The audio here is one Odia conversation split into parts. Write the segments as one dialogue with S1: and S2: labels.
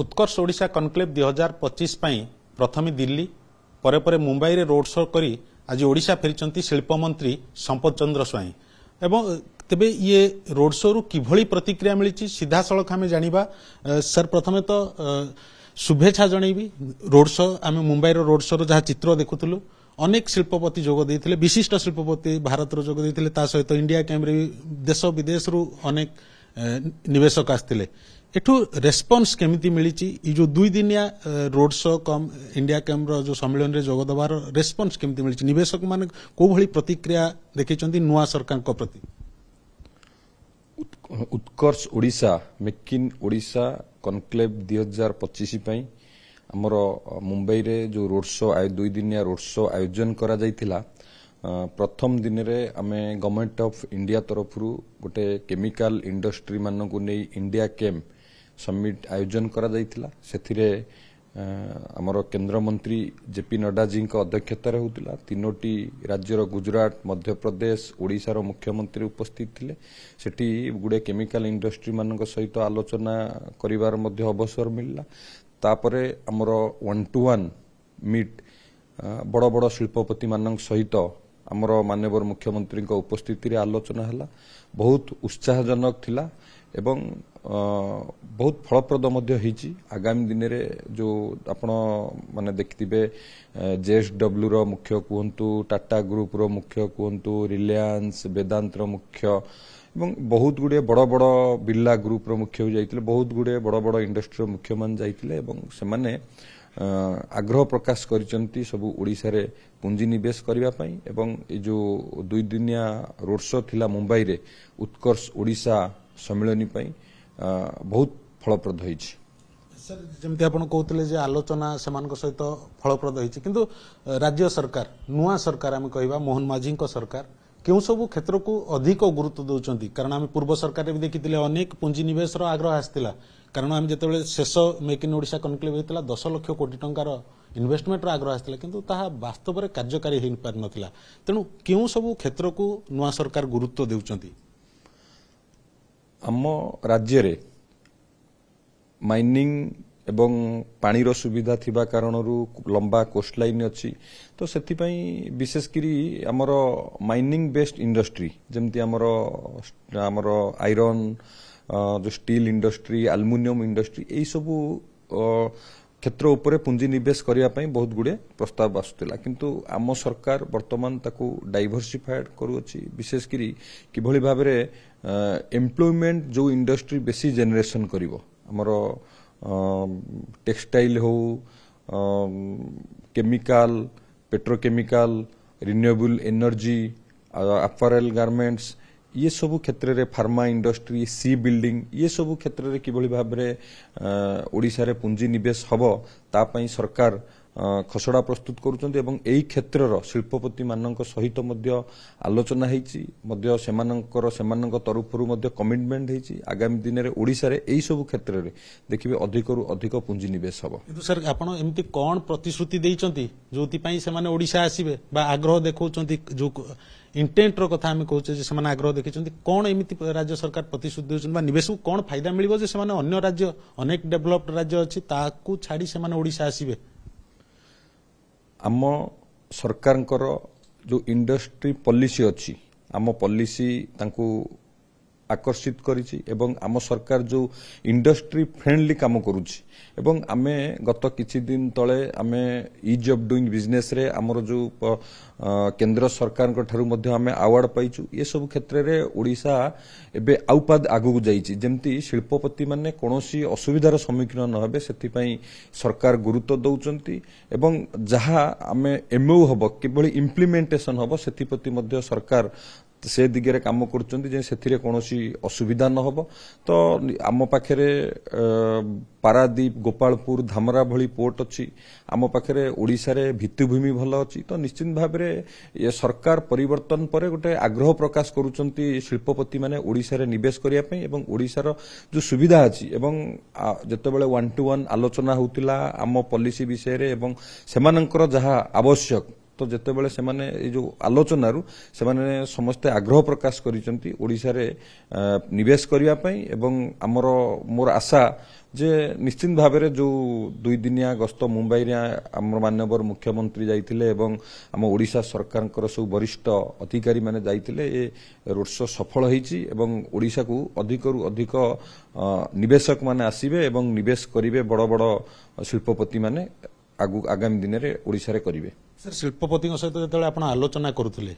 S1: ଉତ୍କର୍ଷ ଓଡ଼ିଶା କନକ୍ଲେଭ୍ ଦୁଇ ହଜାର ପଚିଶ ପାଇଁ ପ୍ରଥମେ ଦିଲ୍ଲୀ ପରେ ପରେ ମୁମ୍ବାଇରେ ରୋଡ୍ ଶୋ କରି ଆଜି ଓଡ଼ିଶା ଫେରିଛନ୍ତି ଶିଳ୍ପମନ୍ତ୍ରୀ ସମ୍ପଦ ଚନ୍ଦ୍ର ସ୍ୱାଇଁ ଏବଂ ତେବେ ଇଏ ରୋଡ୍ ଶୋରୁ କିଭଳି ପ୍ରତିକ୍ରିୟା ମିଳିଛି ସିଧାସଳଖ ଆମେ ଜାଣିବା ସାର୍ ପ୍ରଥମେ ତ ଶୁଭେଚ୍ଛା ଜଣେଇବି ରୋଡ୍ ଶୋ ଆମେ ମୁମ୍ବାଇର ରୋଡ୍ ଶୋର ଯାହା ଚିତ୍ର ଦେଖୁଥିଲୁ ଅନେକ ଶିଳ୍ପପତି ଯୋଗ ଦେଇଥିଲେ ବିଶିଷ୍ଟ ଶିଳ୍ପପତି ଭାରତର ଯୋଗ ଦେଇଥିଲେ ତା ସହିତ ଇଣ୍ଡିଆ କ୍ୟାମ୍ପରେ ଦେଶ ବିଦେଶରୁ ଅନେକ ନିବେଶକ ଆସିଥିଲେ ଏଠୁ ରେସ୍ପନ୍ସ କେମିତି ମିଳିଛି ଏଇ ଯେଉଁ ଦୁଇ ଦିନିଆ ରୋଡ୍ ଶୋ କମ୍ ଇଣ୍ଡିଆ କ୍ୟାମ୍ପର ଯେଉଁ ସମ୍ମିଳନୀରେ ଯୋଗ ଦେବାର ରେସ୍ପନ୍ସ କେମିତି ମିଳିଛି ନିବେଶକମାନେ କେଉଁଭଳି ପ୍ରତିକ୍ରିୟା ଦେଖେଇଛନ୍ତି ନୂଆ ସରକାରଙ୍କ ପ୍ରତି
S2: Utkarsh Odisha make in Odisha conclave ଦୁଇ ହଜାର ପଚିଶ ପାଇଁ ଆମର ମୁମ୍ବାଇରେ ଯେଉଁ ରୋଡ୍ ଶୋ ଦୁଇ ଦିନିଆ ରୋଡ୍ ଶୋ ଆୟୋଜନ କରାଯାଇଥିଲା ପ୍ରଥମ ଦିନରେ ଆମେ ଗଭର୍ଣ୍ଣମେଣ୍ଟ ଅଫ୍ ଇଣ୍ଡିଆ ତରଫରୁ ଗୋଟେ କେମିକାଲ ଇଣ୍ଡଷ୍ଟ୍ରିମାନଙ୍କୁ ନେଇ ଇଣ୍ଡିଆ କ୍ୟାମ୍ପ ସମିଟ୍ ଆୟୋଜନ କରାଯାଇଥିଲା ସେଥିରେ ଆମର କେନ୍ଦ୍ରମନ୍ତ୍ରୀ ଜେପି ନଡ୍ଡାଜୀଙ୍କ ଅଧ୍ୟକ୍ଷତାରେ ହେଉଥିଲା ତିନୋଟି ରାଜ୍ୟର ଗୁଜରାଟ ମଧ୍ୟପ୍ରଦେଶ ଓଡ଼ିଶାର ମୁଖ୍ୟମନ୍ତ୍ରୀ ଉପସ୍ଥିତ ଥିଲେ ସେଠି ଗୁଡ଼ିଏ କେମିକାଲ ଇଣ୍ଡଷ୍ଟ୍ରିମାନଙ୍କ ସହିତ ଆଲୋଚନା କରିବାର ମଧ୍ୟ ଅବସର ମିଳିଲା ତାପରେ ଆମର ୱାନ୍ ଟୁ ୱାନ୍ ମିଟ୍ ବଡ଼ ବଡ଼ ଶିଳ୍ପପତିମାନଙ୍କ ସହିତ ଆମର ମାନ୍ୟବର ମୁଖ୍ୟମନ୍ତ୍ରୀଙ୍କ ଉପସ୍ଥିତିରେ ଆଲୋଚନା ହେଲା ବହୁତ ଉତ୍ସାହଜନକ ଥିଲା ଏବଂ ବହୁତ ଫଳପ୍ରଦ ମଧ୍ୟ ହୋଇଛି ଆଗାମୀ ଦିନରେ ଯେଉଁ ଆପଣ ମାନେ ଦେଖିଥିବେ ଜେଏସ୍ଡବ୍ଲ୍ୟୁର ମୁଖ୍ୟ କୁହନ୍ତୁ ଟାଟା ଗ୍ରୁପ୍ର ମୁଖ୍ୟ କୁହନ୍ତୁ ରିଲାଏନ୍ସ ବେଦାନ୍ତର ମୁଖ୍ୟ ଏବଂ ବହୁତ ଗୁଡ଼ିଏ ବଡ଼ ବଡ଼ ବିର୍ଲା ଗ୍ରୁପ୍ର ମୁଖ୍ୟ ଯାଇଥିଲେ ବହୁତ ଗୁଡ଼ିଏ ବଡ଼ ବଡ଼ ଇଣ୍ଡଷ୍ଟ୍ରିର ମୁଖ୍ୟମାନେ ଯାଇଥିଲେ ଏବଂ ସେମାନେ ଆଗ୍ରହ ପ୍ରକାଶ କରିଛନ୍ତି ସବୁ ଓଡ଼ିଶାରେ ପୁଞ୍ଜିନିବେଶ କରିବା ପାଇଁ ଏବଂ ଏ ଯେଉଁ ଦୁଇଦିନିଆ ରୋଡ଼ ଶୋ ଥିଲା ମୁମ୍ବାଇରେ ଉତ୍କର୍ଷ ଓଡ଼ିଶା ସମ୍ମିଳନୀ ପାଇଁ ବହୁତ ଫଳପ୍ରଦ ହୋଇଛି
S1: ଯେମିତି ଆପଣ କହୁଥିଲେ ଯେ ଆଲୋଚନା ସେମାନଙ୍କ ସହିତ ଫଳପ୍ରଦ ହୋଇଛି କିନ୍ତୁ ରାଜ୍ୟ ସରକାର ନୂଆ ସରକାର ଆମେ କହିବା ମୋହନ ମାଝୀଙ୍କ ସରକାର କେଉଁ ସବୁ କ୍ଷେତ୍ରକୁ ଅଧିକ ଗୁରୁତ୍ୱ ଦେଉଛନ୍ତି କାରଣ ଆମେ ପୂର୍ବ ସରକାରରେ ବି ଦେଖିଥିଲେ ଅନେକ ପୁଞ୍ଜିନିବେଶର ଆଗ୍ରହ ଆସିଥିଲା କାରଣ ଆମେ ଯେତେବେଳେ ଶେଷ ମେକ୍ ଇନ୍ ଓଡ଼ିଶା କନକ୍ଲେଭ୍ ହୋଇଥିଲା ଦଶ ଲକ୍ଷ କୋଟି ଟଙ୍କାର ଇନ୍ଭେଷ୍ଟମେଣ୍ଟର ଆଗ୍ରହ ଆସିଥିଲା କିନ୍ତୁ ତାହା ବାସ୍ତବରେ କାର୍ଯ୍ୟକାରୀ ହୋଇପାରିନଥିଲା ତେଣୁ କେଉଁ ସବୁ କ୍ଷେତ୍ରକୁ ନୂଆ ସରକାର ଗୁରୁତ୍ୱ ଦେଉଛନ୍ତି
S2: ଆମ ରାଜ୍ୟରେ ମାଇନିଂ ଏବଂ ପାଣିର ସୁବିଧା ଥିବା କାରଣରୁ ଲମ୍ବା କୋଷ୍ଟ ଲାଇନ୍ ଅଛି ତ ସେଥିପାଇଁ ବିଶେଷ କରି ଆମର ମାଇନିଂ ବେସ୍ଡ ଇଣ୍ଡଷ୍ଟ୍ରି ଯେମିତି ଆମର ଆମର ଆଇରନ୍ ଯେଉଁ ଷ୍ଟିଲ୍ ଇଣ୍ଡଷ୍ଟ୍ରି ଆଲୁମିନିୟମ୍ ଇଣ୍ଡଷ୍ଟ୍ରି ଏହିସବୁ କ୍ଷେତ୍ର ଉପରେ ପୁଞ୍ଜିନିବେଶ କରିବା ପାଇଁ ବହୁତ ଗୁଡ଼ିଏ ପ୍ରସ୍ତାବ ଆସୁଥିଲା କିନ୍ତୁ ଆମ ସରକାର ବର୍ତ୍ତମାନ ତାକୁ ଡାଇଭର୍ସିଫାଏଡ୍ କରୁଅଛି ବିଶେଷ କରି କିଭଳି ଭାବରେ ଏମ୍ପ୍ଲୟମେଣ୍ଟ ଯେଉଁ ଇଣ୍ଡଷ୍ଟ୍ରି ବେଶୀ ଜେନେରେସନ୍ କରିବ ଆମର ଟେକ୍ସଟାଇଲ୍ ହେଉ chemical petrochemical renewable energy apparel garments ଇଏ ସବୁ କ୍ଷେତ୍ରରେ ଫାର୍ମା ଇଣ୍ଡଷ୍ଟ୍ରି ସି ବିଲ୍ଡିଂ ଇଏ ସବୁ କ୍ଷେତ୍ରରେ କିଭଳି ଭାବରେ ଓଡ଼ିଶାରେ ପୁଞ୍ଜି ନିବେଶ ହେବ ତା ପାଇଁ ସରକାର ଖସଡ଼ା ପ୍ରସ୍ତୁତ କରୁଛନ୍ତି ଏବଂ ଏହି କ୍ଷେତ୍ରର ଶିଳ୍ପପତିମାନଙ୍କ ସହିତ ମଧ୍ୟ ଆଲୋଚନା ହୋଇଛି ମଧ୍ୟ ସେମାନଙ୍କର ସେମାନଙ୍କ ତରଫରୁ ମଧ୍ୟ କମିଟମେଣ୍ଟ ହୋଇଛି ଆଗାମୀ ଦିନରେ ଓଡ଼ିଶାରେ ଏହିସବୁ କ୍ଷେତ୍ରରେ ଦେଖିବେ ଅଧିକରୁ ଅଧିକ ପୁଞ୍ଜିନିବେଶ ହେବ
S1: କିନ୍ତୁ ସାର୍ ଆପଣ ଏମିତି କ'ଣ ପ୍ରତିଶ୍ରୁତି ଦେଇଛନ୍ତି ଯେଉଁଥିପାଇଁ ସେମାନେ ଓଡ଼ିଶା ଆସିବେ ବା ଆଗ୍ରହ ଦେଖାଉଛନ୍ତି ଯେଉଁ ଇଣ୍ଟେଣ୍ଟର କଥା ଆମେ କହୁଛେ ଯେ ସେମାନେ ଆଗ୍ରହ ଦେଖିଛନ୍ତି କ'ଣ ଏମିତି ରାଜ୍ୟ ସରକାର ପ୍ରତିଶ୍ରୁତି ଦେଉଛନ୍ତି ବା ନିବେଶକୁ କ'ଣ ଫାଇଦା ମିଳିବ ଯେ ସେମାନେ ଅନ୍ୟ ରାଜ୍ୟ ଅନେକ ଡେଭଲପ୍ଡ ରାଜ୍ୟ ଅଛି ତାକୁ ଛାଡ଼ି ସେମାନେ ଓଡ଼ିଶା ଆସିବେ
S2: ଆମ ସରକାରଙ୍କର ଯେଉଁ ଇଣ୍ଡଷ୍ଟ୍ରି ପଲିସି ଅଛି ଆମ ପଲିସି ତାଙ୍କୁ আকর্ষিত করেছি এবং আম সরকার যে ইন্ডস্ট্রি ফ্রেন্ডলি কাম করুছি এবং আমি গত কিছু দিন তলে আমি ইজ অফ ডুইং বিজনেসরে আমার যে কেন্দ্র সরকার ঠারু মধ্যে আমি আওয়ার্ড পাইছু এসব ক্ষেত্রে ওড়শা এবে আউপাদ আগুক যাইছি যেমি শিল্পপতি মানে কোণী অসুবিধার সম্মুখীন নহবে সেপাই সরকার গুরুত্ব দৌঁচ এবং যাহা আমি এমও হব কিভাবে ইমপ্লিমেটেসন হব সেপ্রতি সরকার ସେ ଦିଗରେ କାମ କରୁଛନ୍ତି ଯେ ସେଥିରେ କୌଣସି ଅସୁବିଧା ନ ହେବ ତ ଆମ ପାଖରେ ପାରାଦୀପ ଗୋପାଳପୁର ଧାମରା ଭଳି ପୋର୍ଟ ଅଛି ଆମ ପାଖରେ ଓଡ଼ିଶାରେ ଭିତ୍ତିଭୂମି ଭଲ ଅଛି ତ ନିଶ୍ଚିତ ଭାବରେ ସରକାର ପରିବର୍ତ୍ତନ ପରେ ଗୋଟେ ଆଗ୍ରହ ପ୍ରକାଶ କରୁଛନ୍ତି ଶିଳ୍ପପତିମାନେ ଓଡ଼ିଶାରେ ନିବେଶ କରିବା ପାଇଁ ଏବଂ ଓଡ଼ିଶାର ଯେଉଁ ସୁବିଧା ଅଛି ଏବଂ ଯେତେବେଳେ ୱାନ୍ ଟୁ ୱାନ୍ ଆଲୋଚନା ହେଉଥିଲା ଆମ ପଲିସି ବିଷୟରେ ଏବଂ ସେମାନଙ୍କର ଯାହା ଆବଶ୍ୟକ ଯେତେବେଳେ ସେମାନେ ଏ ଯେଉଁ ଆଲୋଚନାରୁ ସେମାନେ ସମସ୍ତେ ଆଗ୍ରହ ପ୍ରକାଶ କରିଛନ୍ତି ଓଡ଼ିଶାରେ ନିବେଶ କରିବା ପାଇଁ ଏବଂ ଆମର ମୋର ଆଶା ଯେ ନିଶ୍ଚିନ୍ତ ଭାବରେ ଯେଉଁ ଦୁଇଦିନିଆ ଗସ୍ତ ମୁମ୍ବାଇରେ ଆମର ମାନ୍ୟବର ମୁଖ୍ୟମନ୍ତ୍ରୀ ଯାଇଥିଲେ ଏବଂ ଆମ ଓଡ଼ିଶା ସରକାରଙ୍କର ସବୁ ବରିଷ୍ଠ ଅଧିକାରୀମାନେ ଯାଇଥିଲେ ଏ ରୋଡ୍ ଶୋ ସଫଳ ହୋଇଛି ଏବଂ ଓଡ଼ିଶାକୁ ଅଧିକରୁ ଅଧିକ ନିବେଶକମାନେ ଆସିବେ ଏବଂ ନିବେଶ କରିବେ ବଡ଼ ବଡ଼ ଶିଳ୍ପପତିମାନେ ଆଗାମୀ ଦିନରେ ଓଡ଼ିଶାରେ କରିବେ
S1: ସାର୍ ଶିଳ୍ପପତିଙ୍କ ସହିତ ଯେତେବେଳେ ଆପଣ ଆଲୋଚନା କରୁଥିଲେ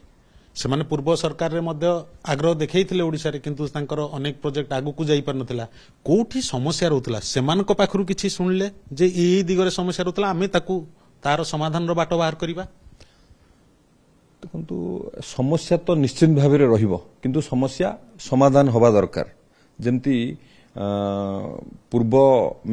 S1: ସେମାନେ ପୂର୍ବ ସରକାରରେ ମଧ୍ୟ ଆଗ୍ରହ ଦେଖେଇଥିଲେ ଓଡ଼ିଶାରେ କିନ୍ତୁ ତାଙ୍କର ଅନେକ ପ୍ରୋଜେକ୍ଟ ଆଗକୁ ଯାଇପାରୁନଥିଲା କେଉଁଠି ସମସ୍ୟା ରହୁଥିଲା ସେମାନଙ୍କ ପାଖରୁ କିଛି ଶୁଣିଲେ ଯେ ଏଇ ଦିଗରେ ସମସ୍ୟା ରହୁଥିଲା ଆମେ ତାକୁ ତାର ସମାଧାନର ବାଟ ବାହାର କରିବା
S2: ଦେଖନ୍ତୁ ସମସ୍ୟା ତ ନିଶ୍ଚିତ ଭାବରେ ରହିବ କିନ୍ତୁ ସମସ୍ୟା ସମାଧାନ ହେବା ଦରକାର ଯେମିତି ପୂର୍ବ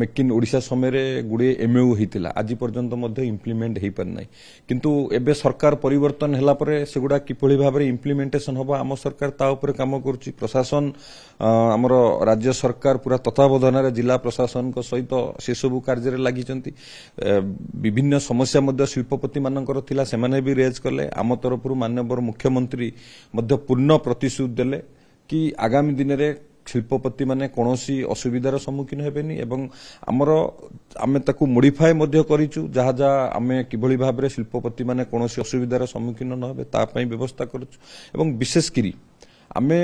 S2: ମେକ୍ ଇନ୍ ଓଡ଼ିଶା ସମୟରେ ଗୁଡ଼ିଏ ଏମ୍ଓ ହୋଇଥିଲା ଆଜି ପର୍ଯ୍ୟନ୍ତ ମଧ୍ୟ ଇମ୍ପ୍ଲିମେଣ୍ଟ ହୋଇପାରିନାହିଁ କିନ୍ତୁ ଏବେ ସରକାର ପରିବର୍ତ୍ତନ ହେଲା ପରେ ସେଗୁଡ଼ା କିଭଳି ଭାବରେ ଇମ୍ପ୍ଲିମେଣ୍ଟେସନ୍ ହେବ ଆମ ସରକାର ତା ଉପରେ କାମ କରୁଛି ପ୍ରଶାସନ ଆମର ରାଜ୍ୟ ସରକାର ପୁରା ତତ୍ତ୍ୱାବଧାନରେ ଜିଲ୍ଲା ପ୍ରଶାସନଙ୍କ ସହିତ ସେସବୁ କାର୍ଯ୍ୟରେ ଲାଗିଛନ୍ତି ବିଭିନ୍ନ ସମସ୍ୟା ମଧ୍ୟ ଶିଳ୍ପପତିମାନଙ୍କର ଥିଲା ସେମାନେ ବି ରେଜ୍ କଲେ ଆମ ତରଫରୁ ମାନ୍ୟବର ମୁଖ୍ୟମନ୍ତ୍ରୀ ମଧ୍ୟ ପୂର୍ଣ୍ଣ ପ୍ରତିଶ୍ରତି ଦେଲେ କି ଆଗାମୀ ଦିନରେ শিল্পপতি মানে କୌଣସି ଅସୁବିଧାର ସମ୍ମୁଖୀନ ହେବେନି ଏବଂ ଆମର ଆମେ ତାକୁ ମୋଡିଫାଏ ମଧ୍ୟ କରିଛୁ ଯାହା ଯାହା ଆମେ କିଭଳି ଭାବରେ ଶିଳ୍ପପତିମାନେ କୌଣସି ଅସୁବିଧାର ସମ୍ମୁଖୀନ ନ ହେବେ ତା ପାଇଁ ବ୍ୟବସ୍ଥା କରୁଛୁ ଏବଂ ବିଶେଷ କରି ଆମେ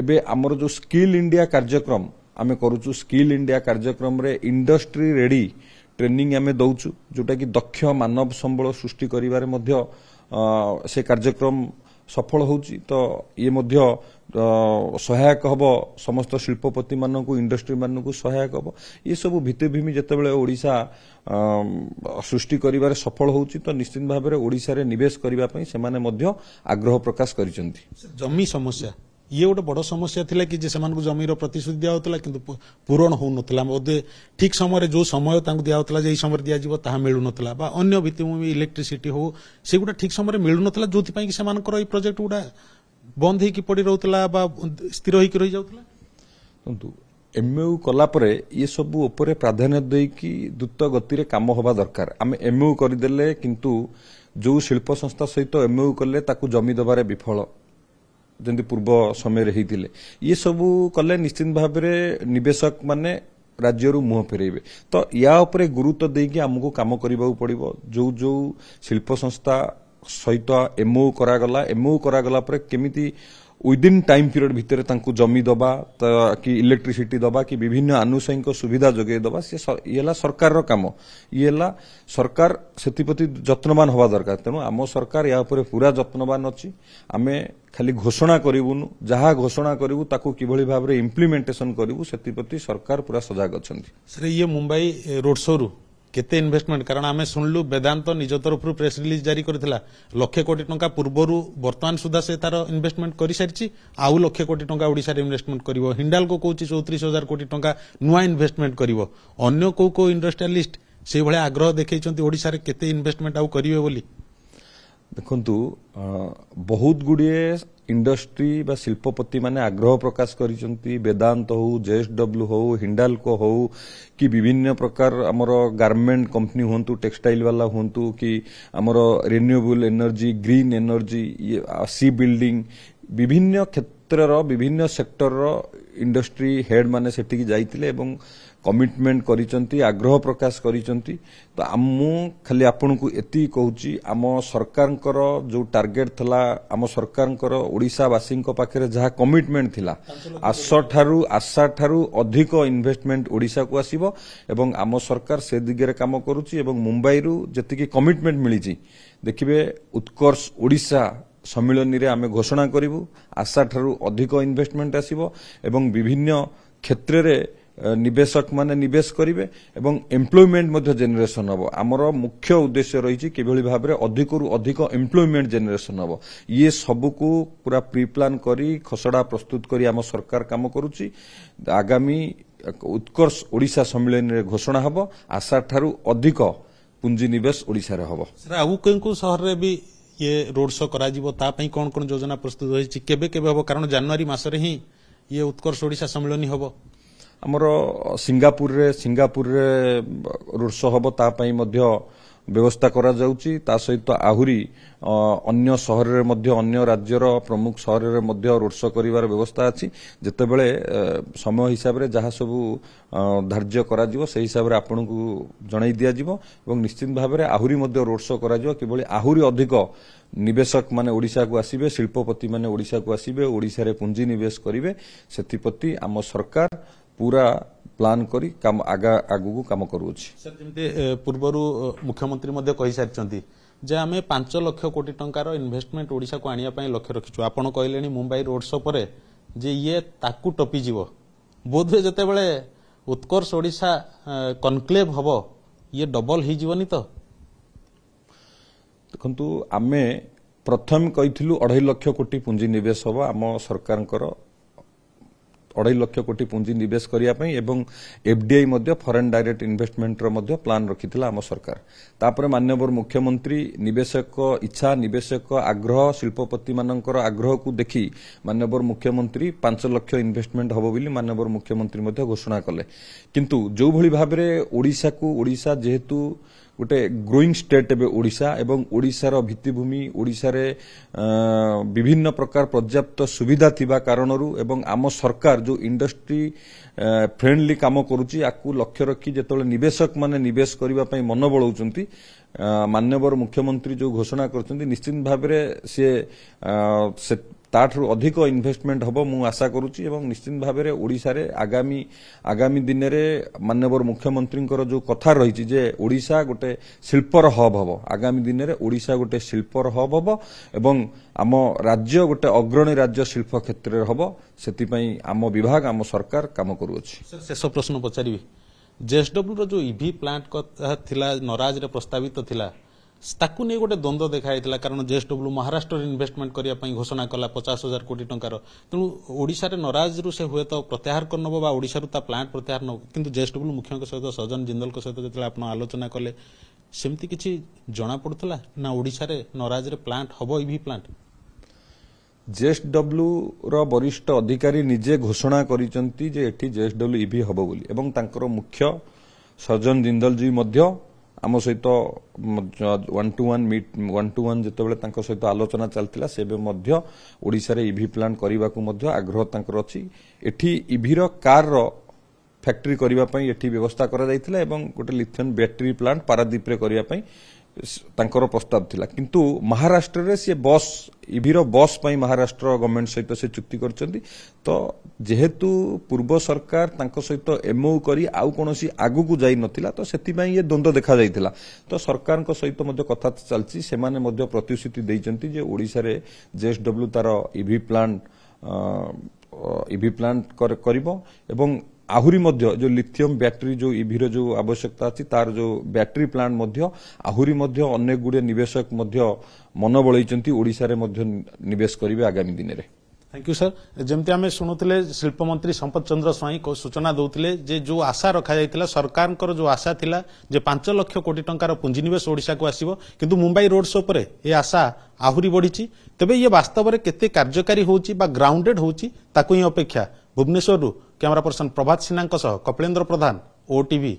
S2: ଏବେ ଆମର ଯେଉଁ ସ୍କିଲ୍ ଇଣ୍ଡିଆ କାର୍ଯ୍ୟକ୍ରମ ଆମେ କରୁଛୁ ସ୍କିଲ୍ ଇଣ୍ଡିଆ କାର୍ଯ୍ୟକ୍ରମରେ ଇଣ୍ଡଷ୍ଟ୍ରି ରେଡି ଟ୍ରେନିଂ ଆମେ ଦେଉଛୁ ଯେଉଁଟାକି ଦକ୍ଷ ମାନବ ସମ୍ବଳ ସୃଷ୍ଟି କରିବାରେ ମଧ୍ୟ ସେ କାର୍ଯ୍ୟକ୍ରମ ସଫଳ ହେଉଛି ତ ଇଏ ମଧ୍ୟ ସହାୟକ ହେବ ସମସ୍ତ ଶିଳ୍ପପତିମାନଙ୍କୁ ଇଣ୍ଡଷ୍ଟ୍ରିମାନଙ୍କୁ ସହାୟକ ହେବ ଏସବୁ ଭିତ୍ତିଭୂମି ଯେତେବେଳେ ଓଡ଼ିଶା ସୃଷ୍ଟି କରିବାରେ ସଫଳ ହେଉଛି ତ ନିଶ୍ଚିତ ଭାବରେ ଓଡ଼ିଶାରେ ନିବେଶ କରିବା
S1: ପାଇଁ ସେମାନେ ମଧ୍ୟ ଆଗ୍ରହ ପ୍ରକାଶ କରିଛନ୍ତି ଜମି ସମସ୍ୟା ଇଏ ଗୋଟେ ବଡ଼ ସମସ୍ୟା ଥିଲା କି ଯେ ସେମାନଙ୍କୁ ଜମିର ପ୍ରତିଶ୍ରୁତି ଦିଆହେଉଥିଲା କିନ୍ତୁ ପୂରଣ ହେଉନଥିଲା ବୋଧେ ଠିକ୍ ସମୟରେ ଯେଉଁ ସମୟ ତାଙ୍କୁ ଦିଆହେଉଥିଲା ଯେ ଏଇ ସମୟରେ ଦିଆଯିବ ତାହା ମିଳୁନଥିଲା ବା ଅନ୍ୟ ଭିତ୍ତିଭୂମି ଇଲେକ୍ଟ୍ରିସିଟି ହେଉ ସେଗୁଡ଼ା ଠିକ୍ ସମୟରେ ମିଳୁନଥିଲା ଯେଉଁଥିପାଇଁ କି ସେମାନଙ୍କର ଏଇ ପ୍ରୋଜେକ୍ଟ ଗୁଡ଼ା ବନ୍ଦ ହେଇକି ପଡ଼ି ରହୁଥିଲା ବା ସ୍ଥିର ହେଇକି ରହିଯାଉଥିଲା
S2: ଦେଖନ୍ତୁ ଏମ୍ୟୁ କଲା ପରେ ଏସବୁ ଉପରେ ପ୍ରାଧାନ୍ୟ ଦେଇକି ଦ୍ରୁତ ଗତିରେ କାମ ହେବା ଦରକାର ଆମେ ଏମ୍ୟୁ କରିଦେଲେ କିନ୍ତୁ ଯେଉଁ ଶିଳ୍ପ ସଂସ୍ଥା ସହିତ ଏମ୍ୟୁ କଲେ ତାକୁ ଜମି ଦେବାରେ ବିଫଳ ଯେମିତି ପୂର୍ବ ସମୟରେ ହେଇଥିଲେ ଇଏ ସବୁ କଲେ ନିଶ୍ଚିନ୍ତ ଭାବରେ ନିବେଶକମାନେ ରାଜ୍ୟରୁ ମୁହଁ ଫେରାଇବେ ତ ୟା ଉପରେ ଗୁରୁତ୍ୱ ଦେଇକି ଆମକୁ କାମ କରିବାକୁ ପଡ଼ିବ ଯେଉଁ ଯେଉଁ ଶିଳ୍ପ ସଂସ୍ଥା ସହିତ ଏମଓ କରାଗଲା ଏମଓ କରାଗଲା ପରେ କେମିତି উইদিন টাইম পিরিয়ড ভিতরে তাঁকু জমি দবা কি ইলেকট্রিসিটি দবা কি বিভিন্ন আনুষঙ্গিক সুবিধা যোগাই দবা সে ইয়ে হল সরকারর কাম ইয়ে হল সরকার সেপ্রতি যত্নবান হওয়া দরকার তেমন আম সরকার ইয়া উপরে পুরা যত্নবান অছি আমি খালি ঘোষণা করবুনু যাহা ঘোষণা করবু তাকে কিভাবে ভাবে ইমপ্লিমেন্টেসন করবু সেপ্রতি সরকার পুরা সজাগ অনেক
S1: ইয়ে মুম্বাই রোড শো রু କେତେ ଇନଭେଷ୍ଟମେଣ୍ଟ କାରଣ ଆମେ ଶୁଣିଲୁ ବେଦାନ୍ତ ନିଜ ତରଫରୁ ପ୍ରେସ୍ ରିଲିଜ୍ ଜାରି କରିଥିଲା ଲକ୍ଷେ କୋଟି ଟଙ୍କା ପୂର୍ବରୁ ବର୍ତ୍ତମାନ ସୁଦ୍ଧା ସେ ତାର ଇନଭେଷ୍ଟମେଣ୍ଟ କରିସାରିଛି ଆଉ ଲକ୍ଷେ କୋଟି ଟଙ୍କା ଓଡ଼ିଶାରେ ଇନଭେଷ୍ଟମେଣ୍ଟ କରିବ ହିଣ୍ଡାଲକୋ କହୁଛି ଚଉତିରିଶ ହଜାର କୋଟି ଟଙ୍କା ନୂଆ ଇନଭେଷ୍ଟମେଣ୍ଟ କରିବ ଅନ୍ୟ କୋଉ କୋଉ ଇଣ୍ଡଷ୍ଟ୍ରିଆଲିଷ୍ଟ ସେଇଭଳିଆ ଆଗ୍ରହ ଦେଖାଇଛନ୍ତି ଓଡ଼ିଶାରେ କେତେ ଇନଭେଷ୍ଟମେଣ୍ଟ ଆଉ କରିବେ ବୋଲି ଦେଖନ୍ତୁ
S2: ବହୁତ ଗୁଡ଼ିଏ ଇଣ୍ଡଷ୍ଟ୍ରି ବା ଶିଳ୍ପପତିମାନେ ଆଗ୍ରହ ପ୍ରକାଶ କରିଛନ୍ତି ବେଦାନ୍ତ ହଉ ଜେଏସ୍ଡବ୍ଲ୍ୟୁ ହଉ ହିଣ୍ଡାଲକୋ ହଉ କି ବିଭିନ୍ନ ପ୍ରକାର ଆମର ଗାର୍ମେଣ୍ଟ କମ୍ପାନୀ ହୁଅନ୍ତୁ ଟେକ୍ସଟାଇଲ୍ ବାଲା ହୁଅନ୍ତୁ କି ଆମର ରିନ୍ୟୁଏବୁଲ୍ ଏନର୍ଜି ଗ୍ରୀନ୍ ଏନର୍ଜି ସି ବିଲ୍ଡିଂ ବିଭିନ୍ନ କ୍ଷେତ୍ରର ବିଭିନ୍ନ ସେକ୍ଟରର ଇଣ୍ଡଷ୍ଟ୍ରି ହେଡ୍ ମାନେ ସେଠିକି ଯାଇଥିଲେ ଏବଂ କମିଟମେଣ୍ଟ କରିଛନ୍ତି ଆଗ୍ରହ ପ୍ରକାଶ କରିଛନ୍ତି ତ ମୁଁ ଖାଲି ଆପଣଙ୍କୁ ଏତିକି କହୁଛି ଆମ ସରକାରଙ୍କର ଯେଉଁ ଟାର୍ଗେଟ୍ ଥିଲା ଆମ ସରକାରଙ୍କର ଓଡ଼ିଶାବାସୀଙ୍କ ପାଖରେ ଯାହା କମିଟମେଣ୍ଟ ଥିଲା ଆଶାଠାରୁ ଆଶାଠାରୁ ଅଧିକ ଇନ୍ଭେଷ୍ଟମେଣ୍ଟ ଓଡ଼ିଶାକୁ ଆସିବ ଏବଂ ଆମ ସରକାର ସେ ଦିଗରେ କାମ କରୁଛି ଏବଂ ମୁମ୍ବାଇରୁ ଯେତିକି କମିଟମେଣ୍ଟ ମିଳିଛି ଦେଖିବେ ଉତ୍କର୍ଷ ଓଡ଼ିଶା ସମ୍ମିଳନୀରେ ଆମେ ଘୋଷଣା କରିବୁ ଆଶାଠାରୁ ଅଧିକ ଇନ୍ଭେଷ୍ଟମେଣ୍ଟ ଆସିବ ଏବଂ ବିଭିନ୍ନ କ୍ଷେତ୍ରରେ ନିବେଶକମାନେ ନିବେଶ କରିବେ ଏବଂ ଏମ୍ପ୍ଲୟମେଣ୍ଟ ମଧ୍ୟ ଜେନେରେସନ୍ ହେବ ଆମର ମୁଖ୍ୟ ଉଦ୍ଦେଶ୍ୟ ରହିଛି କିଭଳି ଭାବରେ ଅଧିକରୁ ଅଧିକ ଏମ୍ପ୍ଲୟମେଣ୍ଟ ଜେନେରେସନ୍ ହେବ ଇଏ ସବୁକୁ ପୁରା ପ୍ରିପ୍ଲାନ୍ କରି ଖସଡ଼ା ପ୍ରସ୍ତୁତ କରି ଆମ ସରକାର କାମ କରୁଛି ଆଗାମୀ ଉତ୍କର୍ଷ ଓଡ଼ିଶା ସମ୍ମିଳନୀରେ ଘୋଷଣା ହେବ ଆଶାଠାରୁ ଅଧିକ ପୁଞ୍ଜିନିବେଶ ଓଡ଼ିଶାରେ ହେବ
S1: ଆଉ କେଉଁ କେଉଁ ସହରରେ ବି ଇଏ ରୋଡ୍ ଶୋ କରାଯିବ ତା ପାଇଁ କ'ଣ କ'ଣ ଯୋଜନା ପ୍ରସ୍ତୁତ ହୋଇଛି କେବେ କେବେ ହେବ କାରଣ ଜାନୁଆରୀ ମାସରେ ହିଁ ଇଏ ଉତ୍କର୍ଷ ଓଡ଼ିଶା ସମ୍ମିଳନୀ ହେବ
S2: ଆମର ସିଙ୍ଗାପୁରରେ ସିଙ୍ଗାପୁରରେ ରୋଷ ହେବ ତା ପାଇଁ ମଧ୍ୟ ବ୍ୟବସ୍ଥା କରାଯାଉଛି ତା ସହିତ ଆହୁରି ଅନ୍ୟ ସହରରେ ମଧ୍ୟ ଅନ୍ୟ ରାଜ୍ୟର ପ୍ରମୁଖ ସହରରେ ମଧ୍ୟ ରୋଡ୍ ଶୋ କରିବାର ବ୍ୟବସ୍ଥା ଅଛି ଯେତେବେଳେ ସମୟ ହିସାବରେ ଯାହା ସବୁ ଧାର୍ଯ୍ୟ କରାଯିବ ସେହି ହିସାବରେ ଆପଣଙ୍କୁ ଜଣାଇ ଦିଆଯିବ ଏବଂ ନିଶ୍ଚିତ ଭାବରେ ଆହୁରି ମଧ୍ୟ ରୋଡ୍ ଶୋ କରାଯିବ କିଭଳି ଆହୁରି ଅଧିକ ନିବେଶକମାନେ ଓଡ଼ିଶାକୁ ଆସିବେ ଶିଳ୍ପପତିମାନେ ଓଡ଼ିଶାକୁ ଆସିବେ ଓଡ଼ିଶାରେ ପୁଞ୍ଜିନିବେଶ କରିବେ ସେଥିପ୍ରତି ଆମ ସରକାର ପୁରା ପ୍ଲାନ କରି କାମ ଆଗକୁ କାମ କରୁଅଛି
S1: ପୂର୍ବରୁ ମୁଖ୍ୟମନ୍ତ୍ରୀ ମଧ୍ୟ କହିସାରିଛନ୍ତି ଯେ ଆମେ ପାଞ୍ଚ ଲକ୍ଷ କୋଟି ଟଙ୍କାର ଇନ୍ଭେଷ୍ଟମେଣ୍ଟ ଓଡ଼ିଶାକୁ ଆଣିବା ପାଇଁ ଲକ୍ଷ୍ୟ ରଖିଛୁ ଆପଣ କହିଲେଣି ମୁମ୍ବାଇ ରୋଡ ଶୋ ପରେ ଯେ ଇଏ ତାକୁ ଟପିଯିବ ବୋଧ ହୁଏ ଯେତେବେଳେ ଉତ୍କର୍ଷ ଓଡ଼ିଶା କନକ୍ଲେଭ ହବ ଇଏ ଡବଲ ହେଇଯିବନି ତ
S2: ଦେଖନ୍ତୁ ଆମେ ପ୍ରଥମେ କହିଥିଲୁ ଅଢେଇ ଲକ୍ଷ କୋଟି ପୁଞ୍ଜିନିବେଶ ହବ ଆମ ସରକାରଙ୍କର ଅଢ଼େଇ ଲକ୍ଷ କୋଟି ପୁଞ୍ଜି ନିବେଶ କରିବା ପାଇଁ ଏବଂ ଏଫ୍ଡିଆଇ ମଧ୍ୟ ଫରେନ୍ ଡାଇରେକ୍ଟ ଇନ୍ଭେଷ୍ଟମେଣ୍ଟର ମଧ୍ୟ ପ୍ଲାନ୍ ରଖିଥିଲା ଆମ ସରକାର ତାପରେ ମାନ୍ୟବର ମୁଖ୍ୟମନ୍ତ୍ରୀ ନିବେଶକ ଇଚ୍ଛା ନିବେଶକ ଆଗ୍ରହ ଶିଳ୍ପପତିମାନଙ୍କର ଆଗ୍ରହକୁ ଦେଖି ମାନ୍ୟବର ମୁଖ୍ୟମନ୍ତ୍ରୀ ପାଞ୍ଚ ଲକ୍ଷ ଇନ୍ଭେଷ୍ଟମେଣ୍ଟ ହେବ ବୋଲି ମାନ୍ୟବର ମୁଖ୍ୟମନ୍ତ୍ରୀ ମଧ୍ୟ ଘୋଷଣା କଲେ କିନ୍ତୁ ଯେଉଁଭଳି ଭାବରେ ଓଡ଼ିଶାକୁ ଓଡ଼ିଶା ଯେହେତୁ ଗୋଟେ ଗ୍ରୋଇଂ ଷ୍ଟେଟ୍ ଏବେ ଓଡ଼ିଶା ଏବଂ ଓଡ଼ିଶାର ଭିତ୍ତିଭୂମି ଓଡ଼ିଶାରେ ବିଭିନ୍ନ ପ୍ରକାର ପର୍ଯ୍ୟାପ୍ତ ସୁବିଧା ଥିବା କାରଣରୁ ଏବଂ ଆମ ସରକାର ଯେଉଁ ଇଣ୍ଡଷ୍ଟ୍ରି ଫ୍ରେଣ୍ଡଲି କାମ କରୁଛି ଆକୁ ଲକ୍ଷ୍ୟ ରଖି ଯେତେବେଳେ ନିବେଶକମାନେ ନିବେଶ କରିବା ପାଇଁ ମନ ବଳାଉଛନ୍ତି ମାନ୍ୟବର ମୁଖ୍ୟମନ୍ତ୍ରୀ ଯେଉଁ ଘୋଷଣା କରିଛନ୍ତି ନିଶ୍ଚିତ ଭାବରେ ସିଏ ତାଠାରୁ ଅଧିକ ଇନଭେଷ୍ଟମେଣ୍ଟ ହେବ ମୁଁ ଆଶା କରୁଛି ଏବଂ ନିଶ୍ଚିତ ଭାବରେ ଓଡ଼ିଶାରେ ଆଗାମୀ ଆଗାମୀ ଦିନରେ ମାନ୍ୟବର ମୁଖ୍ୟମନ୍ତ୍ରୀଙ୍କର ଯେଉଁ କଥା ରହିଛି ଯେ ଓଡ଼ିଶା ଗୋଟେ ଶିଳ୍ପର ହବ୍ ହେବ ଆଗାମୀ ଦିନରେ ଓଡ଼ିଶା ଗୋଟେ ଶିଳ୍ପର ହବ୍ ହେବ ଏବଂ ଆମ ରାଜ୍ୟ ଗୋଟେ ଅଗ୍ରଣୀ ରାଜ୍ୟ ଶିଳ୍ପ କ୍ଷେତ୍ରରେ ହେବ ସେଥିପାଇଁ ଆମ ବିଭାଗ ଆମ ସରକାର କାମ କରୁଅଛି
S1: ଶେଷ ପ୍ରଶ୍ନ ପଚାରିବି ଜେଏସ୍ଡବ୍ଲ୍ୟୁର ଯେଉଁ ଇଭି ପ୍ଲାଣ୍ଟ କଥା ଥିଲା ନରାଜରେ ପ୍ରସ୍ତାବିତ ଥିଲା ତାକୁ ନେଇ ଗୋଟେ ଦ୍ୱନ୍ଦ୍ୱ ଦେଖାଯାଇଥିଲା କାରଣ ଜେଏସ୍ଡବ୍ଲୁ ମହାରାଷ୍ଟ୍ରରେ ଇନ୍ଭେଷ୍ଟମେଣ୍ଟ କରିବା ପାଇଁ ଘୋଷଣା କଲା ପଚାଶ ହଜାର କୋଟି ଟଙ୍କାର ତେଣୁ ଓଡ଼ିଶାରେ ନରାଜରୁ ସେ ହୁଏତ ପ୍ରତ୍ୟାହାର କରିନବ ବା ଓଡ଼ିଶାରୁ ତା ପ୍ଲାଣ୍ଟ ପ୍ରତ୍ୟାହାର ନବ କିନ୍ତୁ ଜେଏସ୍ଡବ୍ଲୁ ମୁଖ୍ୟଙ୍କ ସହିତ ସଜନ ଜିନ୍ଦଲଙ୍କ ସହିତ ଯେତେବେଳେ ଆପଣ ଆଲୋଚନା କଲେ ସେମିତି କିଛି ଜଣାପଡ଼ୁଥିଲା ନା ଓଡ଼ିଶାରେ ନରାଜରେ ପ୍ଲାଣ୍ଟ ହବ ଇଭି ପ୍ଲାଣ୍ଟ
S2: ଜେଏସ୍ଡବ୍ଲୁର ବରିଷ୍ଠ ଅଧିକାରୀ ନିଜେ ଘୋଷଣା କରିଛନ୍ତି ଯେ ଏଠି ଜେଏସ୍ଡବ୍ଲୁ ଇଭି ହବ ବୋଲି ଏବଂ ତାଙ୍କର ମୁଖ୍ୟ ସଜନ ଜିନ୍ଦଲ ଜୀ ମଧ୍ୟ ଆମ ସହିତ one to one meet one to one ଯେତେବେଳେ ତାଙ୍କ ସହିତ ଆଲୋଚନା ଚାଲିଥିଲା ସେବେ ମଧ୍ୟ ଓଡ଼ିଶାରେ ଇଭି ପ୍ଲାଣ୍ଟ କରିବାକୁ ମଧ୍ୟ ଆଗ୍ରହ ତାଙ୍କର ଅଛି ଏଠି ଇଭିର କାର୍ର ଫ୍ୟାକ୍ଟ୍ରି କରିବା ପାଇଁ ଏଠି ବ୍ୟବସ୍ଥା କରାଯାଇଥିଲା ଏବଂ ଗୋଟେ ଲିଥିୟନ୍ ବ୍ୟାଟେରୀ ପ୍ଲାଣ୍ଟ ପାରାଦ୍ୱୀପରେ କରିବା ପାଇଁ ତାଙ୍କର ପ୍ରସ୍ତାବ ଥିଲା କିନ୍ତୁ ମହାରାଷ୍ଟ୍ରରେ ସେ ବସ୍ ଇଭିର ବସ୍ ପାଇଁ ମହାରାଷ୍ଟ୍ର ଗଭର୍ଣ୍ଣମେଣ୍ଟ ସହିତ ସେ ଚୁକ୍ତି କରିଛନ୍ତି ତ ଯେହେତୁ ପୂର୍ବ ସରକାର ତାଙ୍କ ସହିତ ଏମ୍ଓ କରି ଆଉ କୌଣସି ଆଗକୁ ଯାଇନଥିଲା ତ ସେଥିପାଇଁ ଇଏ ଦ୍ୱନ୍ଦ୍ୱ ଦେଖାଯାଇଥିଲା ତ ସରକାରଙ୍କ ସହିତ ମଧ୍ୟ କଥା ଚାଲିଛି ସେମାନେ ମଧ୍ୟ ପ୍ରତିଶ୍ରତି ଦେଇଛନ୍ତି ଯେ ଓଡ଼ିଶାରେ ଜେଏସ୍ଡବ୍ଲ୍ୟୁ ତା'ର ଇଭି ପ୍ଲାଣ୍ଟ ଇଭି ପ୍ଲାଣ୍ଟ କରିବ ଏବଂ ଆହୁରି ମଧ୍ୟ ଯେଉଁ ଲିଥିୟମ୍ ବ୍ୟାଟେରୀ ଯେଉଁ ଇଭିର ଯେଉଁ ଆବଶ୍ୟକତା ଅଛି ତାର ଯେଉଁ ବ୍ୟାଟେରୀ ପ୍ଲାଣ୍ଟ ମଧ୍ୟ ଆହୁରି ମଧ୍ୟ ଅନେକ ଗୁଡ଼ିଏ ନିବେଶକ ମଧ୍ୟ ମନ ବଳେଇଛନ୍ତି ଓଡ଼ିଶାରେ ମଧ୍ୟ ନିବେଶ କରିବେ ଆଗାମୀ ଦିନରେ
S1: ଥ୍ୟାଙ୍କ ୟୁ ସାର୍ ଯେମିତି ଆମେ ଶୁଣୁଥିଲେ ଶିଳ୍ପମନ୍ତ୍ରୀ ସମ୍ପଦ ଚନ୍ଦ୍ର ସ୍ୱାଇଁ ସୂଚନା ଦେଉଥିଲେ ଯେ ଯେଉଁ ଆଶା ରଖାଯାଇଥିଲା ସରକାରଙ୍କର ଯେଉଁ ଆଶା ଥିଲା ଯେ ପାଞ୍ଚ ଲକ୍ଷ କୋଟି ଟଙ୍କାର ପୁଞ୍ଜିନିବେଶ ଓଡ଼ିଶାକୁ ଆସିବ କିନ୍ତୁ ମୁମ୍ବାଇ ରୋଡ୍ ଶୋ ଉପରେ ଏ ଆଶା ଆହୁରି ବଢ଼ିଛି ତେବେ ଇଏ ବାସ୍ତବରେ କେତେ କାର୍ଯ୍ୟକାରୀ ହେଉଛି ବା ଗ୍ରାଉଣ୍ଡେଡ୍ ହେଉଛି ତାକୁ ହିଁ ଅପେକ୍ଷା ଭୁବନେଶ୍ୱରରୁ पर्सन प्रभात सिन्हाको सह कपिलेन्द्र प्रधान ओटी